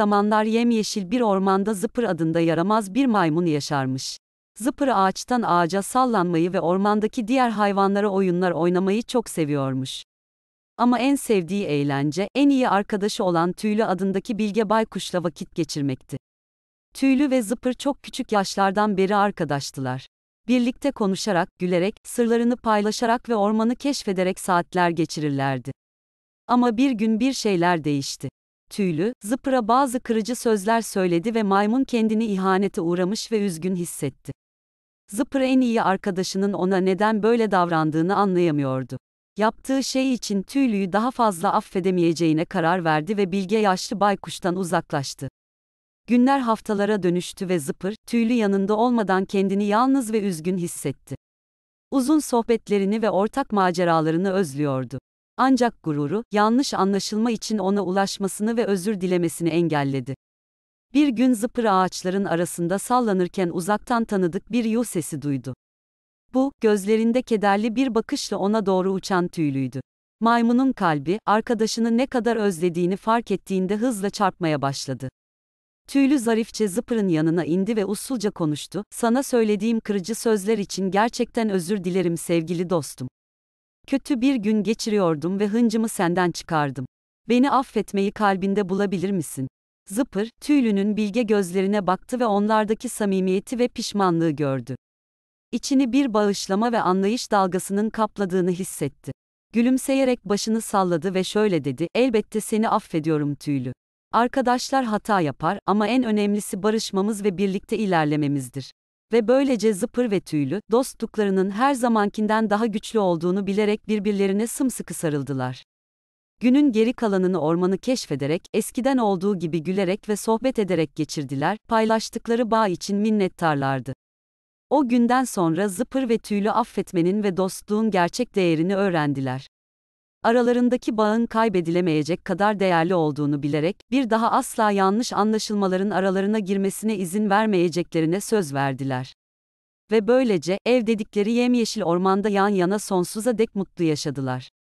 zamanlar yemyeşil bir ormanda Zıpır adında yaramaz bir maymun yaşarmış. Zıpır ağaçtan ağaca sallanmayı ve ormandaki diğer hayvanlara oyunlar oynamayı çok seviyormuş. Ama en sevdiği eğlence, en iyi arkadaşı olan Tüylü adındaki bilge baykuşla vakit geçirmekti. Tüylü ve Zıpır çok küçük yaşlardan beri arkadaştılar. Birlikte konuşarak, gülerek, sırlarını paylaşarak ve ormanı keşfederek saatler geçirirlerdi. Ama bir gün bir şeyler değişti tüylü, zıpıra bazı kırıcı sözler söyledi ve maymun kendini ihanete uğramış ve üzgün hissetti. Zıpır en iyi arkadaşının ona neden böyle davrandığını anlayamıyordu. Yaptığı şey için tüylüyü daha fazla affedemeyeceğine karar verdi ve bilge yaşlı baykuştan uzaklaştı. Günler haftalara dönüştü ve Zıpır, tüylü yanında olmadan kendini yalnız ve üzgün hissetti. Uzun sohbetlerini ve ortak maceralarını özlüyordu. Ancak gururu, yanlış anlaşılma için ona ulaşmasını ve özür dilemesini engelledi. Bir gün zıpır ağaçların arasında sallanırken uzaktan tanıdık bir yuh sesi duydu. Bu, gözlerinde kederli bir bakışla ona doğru uçan tüylüydü. Maymunun kalbi, arkadaşını ne kadar özlediğini fark ettiğinde hızla çarpmaya başladı. Tüylü zarifçe zıpırın yanına indi ve usulca konuştu, sana söylediğim kırıcı sözler için gerçekten özür dilerim sevgili dostum. Kötü bir gün geçiriyordum ve hıncımı senden çıkardım. Beni affetmeyi kalbinde bulabilir misin? Zıpır, tüylünün bilge gözlerine baktı ve onlardaki samimiyeti ve pişmanlığı gördü. İçini bir bağışlama ve anlayış dalgasının kapladığını hissetti. Gülümseyerek başını salladı ve şöyle dedi, elbette seni affediyorum tüylü. Arkadaşlar hata yapar ama en önemlisi barışmamız ve birlikte ilerlememizdir ve böylece zıpır ve tüylü, dostluklarının her zamankinden daha güçlü olduğunu bilerek birbirlerine sımsıkı sarıldılar. Günün geri kalanını ormanı keşfederek, eskiden olduğu gibi gülerek ve sohbet ederek geçirdiler, paylaştıkları bağ için minnettarlardı. O günden sonra zıpır ve tüylü affetmenin ve dostluğun gerçek değerini öğrendiler aralarındaki bağın kaybedilemeyecek kadar değerli olduğunu bilerek, bir daha asla yanlış anlaşılmaların aralarına girmesine izin vermeyeceklerine söz verdiler. Ve böylece, ev dedikleri yemyeşil ormanda yan yana sonsuza dek mutlu yaşadılar.